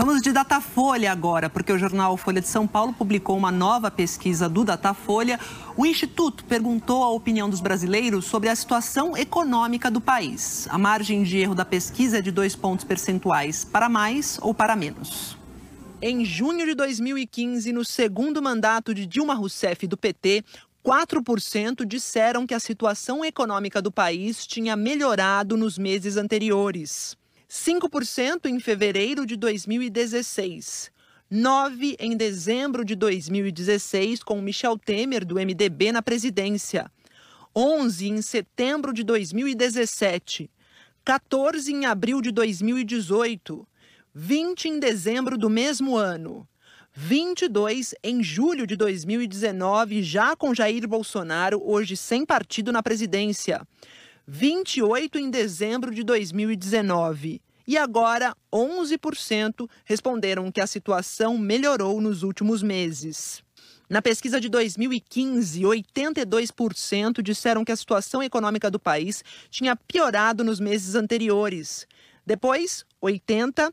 Vamos de Datafolha agora, porque o jornal Folha de São Paulo publicou uma nova pesquisa do Datafolha. O Instituto perguntou a opinião dos brasileiros sobre a situação econômica do país. A margem de erro da pesquisa é de dois pontos percentuais, para mais ou para menos. Em junho de 2015, no segundo mandato de Dilma Rousseff do PT, 4% disseram que a situação econômica do país tinha melhorado nos meses anteriores. 5% em fevereiro de 2016. 9 em dezembro de 2016, com Michel Temer, do MDB, na presidência. 11 em setembro de 2017. 14 em abril de 2018. 20 em dezembro do mesmo ano. 22 em julho de 2019, já com Jair Bolsonaro, hoje sem partido na presidência. 28 em dezembro de 2019. E agora, 11% responderam que a situação melhorou nos últimos meses. Na pesquisa de 2015, 82% disseram que a situação econômica do país tinha piorado nos meses anteriores. Depois, 80%,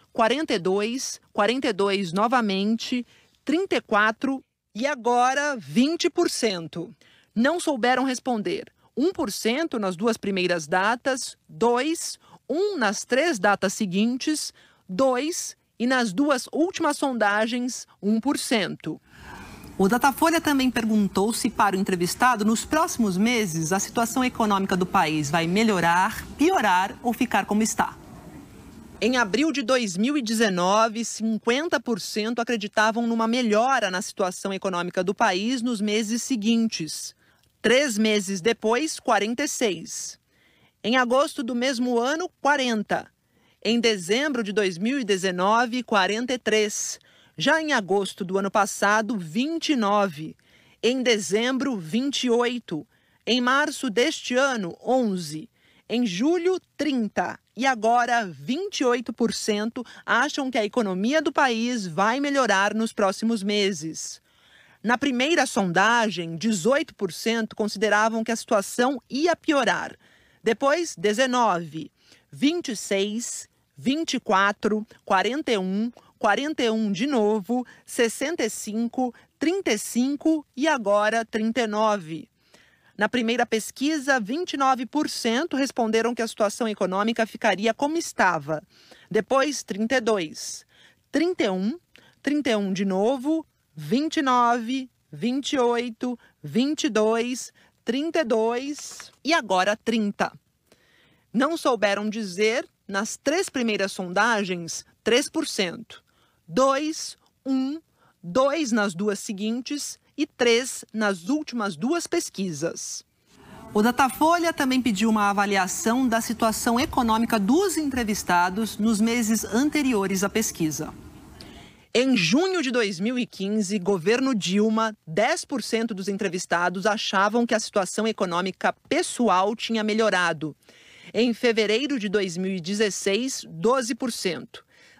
42, 42 novamente, 34 e agora 20%. Não souberam responder. 1% nas duas primeiras datas, 2, 1 nas três datas seguintes, 2 e nas duas últimas sondagens, 1%. O Datafolha também perguntou se, para o entrevistado, nos próximos meses a situação econômica do país vai melhorar, piorar ou ficar como está. Em abril de 2019, 50% acreditavam numa melhora na situação econômica do país nos meses seguintes. Três meses depois, 46. Em agosto do mesmo ano, 40. Em dezembro de 2019, 43. Já em agosto do ano passado, 29. Em dezembro, 28. Em março deste ano, 11. Em julho, 30%. E agora, 28% acham que a economia do país vai melhorar nos próximos meses. Na primeira sondagem, 18% consideravam que a situação ia piorar. Depois, 19, 26, 24, 41, 41 de novo, 65, 35 e agora 39. Na primeira pesquisa, 29% responderam que a situação econômica ficaria como estava. Depois, 32, 31, 31 de novo, 29, 28, 22, 32 e agora 30. Não souberam dizer nas três primeiras sondagens 3%. 2, 1, 2 nas duas seguintes e três nas últimas duas pesquisas. O Datafolha também pediu uma avaliação da situação econômica dos entrevistados nos meses anteriores à pesquisa. Em junho de 2015, governo Dilma, 10% dos entrevistados achavam que a situação econômica pessoal tinha melhorado. Em fevereiro de 2016, 12%.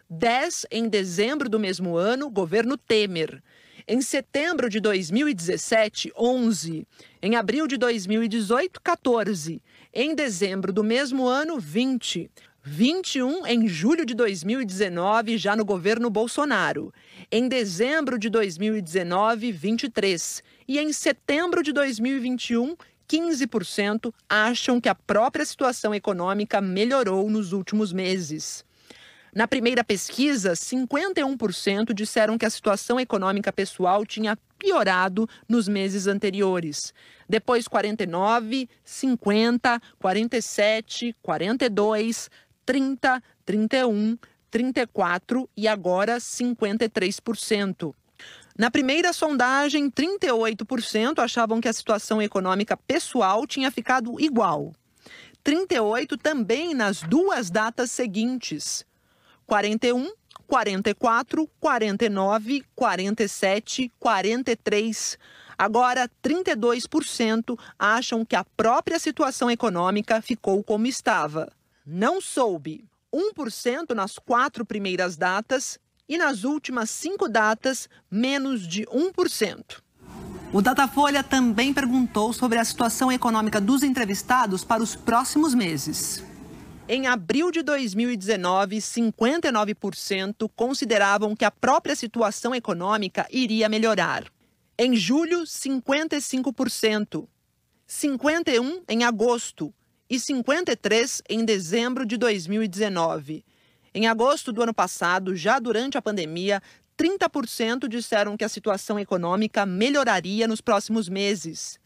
10 em dezembro do mesmo ano, governo Temer. Em setembro de 2017, 11. Em abril de 2018, 14. Em dezembro do mesmo ano, 20. 21 em julho de 2019, já no governo Bolsonaro. Em dezembro de 2019, 23. E em setembro de 2021, 15% acham que a própria situação econômica melhorou nos últimos meses. Na primeira pesquisa, 51% disseram que a situação econômica pessoal tinha piorado nos meses anteriores. Depois, 49, 50, 47, 42, 30, 31, 34 e agora 53%. Na primeira sondagem, 38% achavam que a situação econômica pessoal tinha ficado igual. 38 também nas duas datas seguintes. 41, 44, 49, 47, 43. Agora, 32% acham que a própria situação econômica ficou como estava. Não soube. 1% nas quatro primeiras datas e nas últimas cinco datas, menos de 1%. O Datafolha também perguntou sobre a situação econômica dos entrevistados para os próximos meses. Em abril de 2019, 59% consideravam que a própria situação econômica iria melhorar. Em julho, 55%, 51 em agosto e 53 em dezembro de 2019. Em agosto do ano passado, já durante a pandemia, 30% disseram que a situação econômica melhoraria nos próximos meses.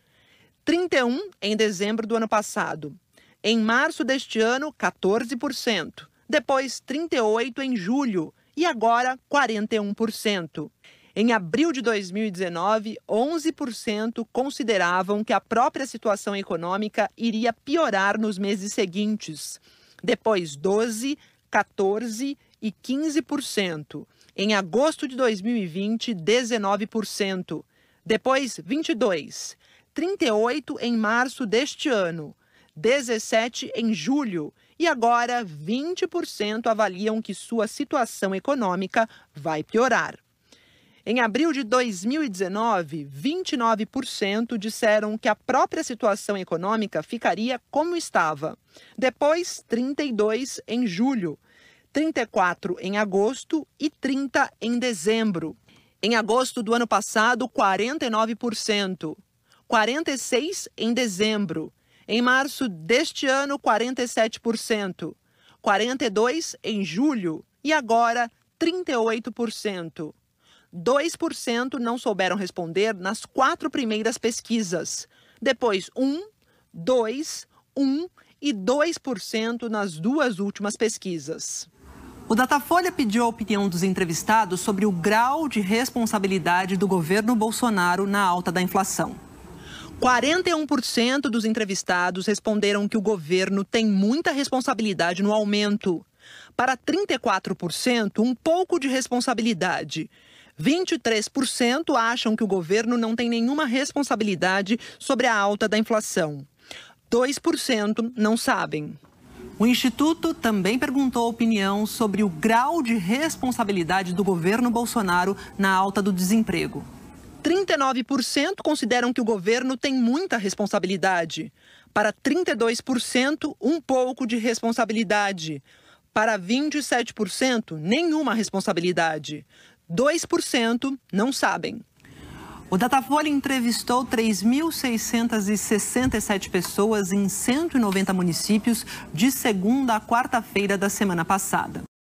31 em dezembro do ano passado em março deste ano, 14%, depois 38% em julho e agora 41%. Em abril de 2019, 11% consideravam que a própria situação econômica iria piorar nos meses seguintes. Depois, 12, 14 e 15%. Em agosto de 2020, 19%. Depois, 22, 38 em março deste ano 17% em julho e agora 20% avaliam que sua situação econômica vai piorar. Em abril de 2019, 29% disseram que a própria situação econômica ficaria como estava. Depois, 32 em julho, 34 em agosto e 30 em dezembro. Em agosto do ano passado, 49%, 46 em dezembro em março deste ano, 47%, 42% em julho e agora 38%. 2% não souberam responder nas quatro primeiras pesquisas, depois 1, 2, 1 e 2% nas duas últimas pesquisas. O Datafolha pediu a opinião dos entrevistados sobre o grau de responsabilidade do governo Bolsonaro na alta da inflação. 41% dos entrevistados responderam que o governo tem muita responsabilidade no aumento. Para 34%, um pouco de responsabilidade. 23% acham que o governo não tem nenhuma responsabilidade sobre a alta da inflação. 2% não sabem. O Instituto também perguntou opinião sobre o grau de responsabilidade do governo Bolsonaro na alta do desemprego. 39% consideram que o governo tem muita responsabilidade. Para 32%, um pouco de responsabilidade. Para 27%, nenhuma responsabilidade. 2% não sabem. O Datafolha entrevistou 3.667 pessoas em 190 municípios de segunda a quarta-feira da semana passada.